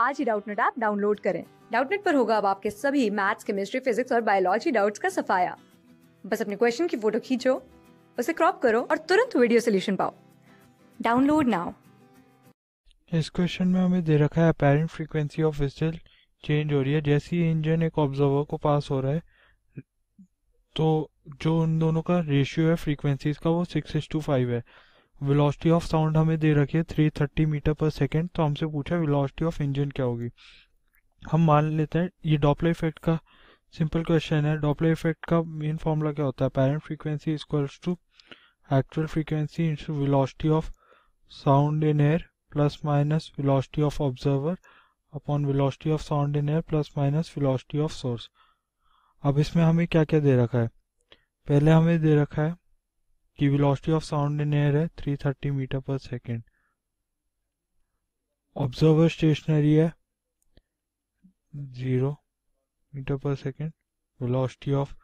आज ही Doubtnut app download करें डाउटनेट पर होगा अब आपके सभी मैथ्स केमिस्ट्री फिजिक्स और बायोलॉजी डाउट्स का सफाया बस अपने क्वेश्चन की फोटो खींचो उसे क्रॉप करो और तुरंत वीडियो सोल्यूशन पाओ डाउनलोड नाउ इस क्वेश्चन में हमें दे रखा है apparent frequency of whistle change हो रही है जैसे ही इंजन एक ऑब्जर्वर को पास हो रहा है तो जो उन दोनों का रेशियो है फ्रीक्वेंसीज का वो सिक्स टू फाइव है वेलोसिटी ऑफ साउंड हमें दे रखी है three thirty metre per second तो हमसे पूछा है वेलोसिटी ऑफ इंजन क्या होगी हम मान लेते हैं ये डॉपलर इफेक्ट का सिंपल क्वेश्चन है डॉपलर इफेक्ट का मेन फॉर्मूला क्या होता है parent frequency equals to actual frequency into velocity of sound in air plus minus velocity of observer upon velocity of sound in air plus minus velocity of source अब इसमें हमें क्या क्या दे रखा है पहले हमें दे रखा है की velocity of sound in air है 330 metre per second observer stationary है zero metre per second velocity of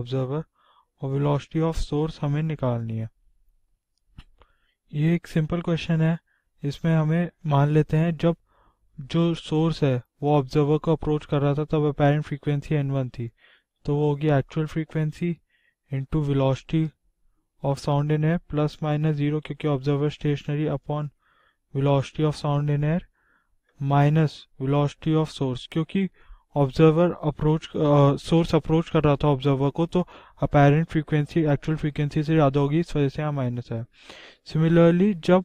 observer और वेलोसिटी ऑफ सोर्स हमें निकालनी है ये एक सिंपल क्वेश्चन है इसमें हमें मान लेते हैं जब जो सोर्स है वो ऑब्जर्वर को अप्रोच कर रहा था तब अपेरेंट फ्रीक्वेंसी एन वन थी तो वो होगी actual frequency into velocity of sound in air plus minus zero क्योंकि observer stationary upon velocity of sound in air minus velocity of source क्योंकि ऑब्जर्वर अप्रोच सोर्स अप्रोच कर रहा था observer को तो अपेरेंट फ्रीक्वेंसी एक्चुअल फ्रीक्वेंसी से ज़्यादा होगी इस वजह से यहाँ माइनस है सिमिलरली जब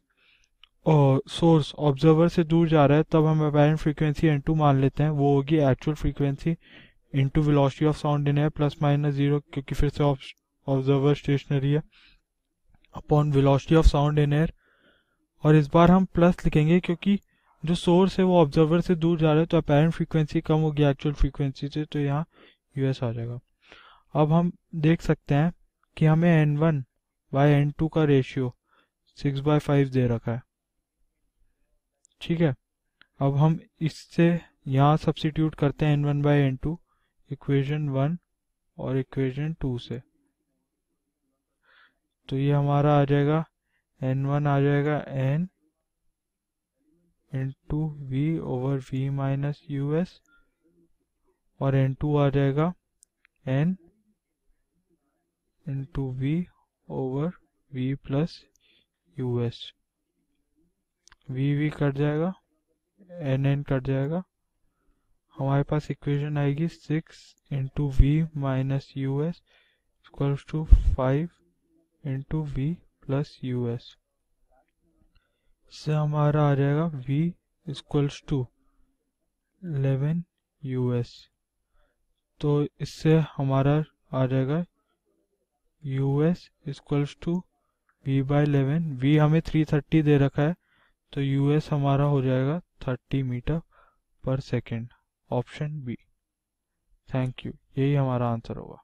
सोर्स uh, ऑब्जर्वर से दूर जा रहा है तब हम अपेरेंट फ्रीक्वेंसी एन टू मान लेते हैं वो होगी actual frequency into velocity of sound in air plus minus zero क्योंकि फिर से ऑब्जर्वर स्टेशनरी है upon velocity of sound in air और इस बार हम प्लस लिखेंगे क्योंकि जो सोर्स है वो ऑब्जर्वर से दूर जा रहे हैं तो अपेरेंट फ्रीक्वेंसी कम होगी एक्चुअल फ्रीक्वेंसी से तो यहाँ यूएस आ जाएगा अब हम देख सकते हैं कि हमें N one by N two का रेशियो सिक्स बाय फाइव दे रखा है ठीक है अब हम इससे यहाँ सब्सिट्यूट करते हैं n one by N two equation one और इक्वेशन टू से तो ये हमारा आ जाएगा एन वन आ जाएगा n n two v over v minus u s और एन टू आ जाएगा n n two v over v plus u s v v cut जाएगा एन एन कट जाएगा हमारे पास इक्वेशन आएगी six into v minus u s equals to five into v plus u s इससे हमारा आ जाएगा v equals to eleven u s तो इससे हमारा आ जाएगा u s equals to v by eleven v हमें थ्री थर्टी दे रखा है तो यू एस हमारा हो जाएगा thirty metre per second option B thank you यही हमारा आंसर होगा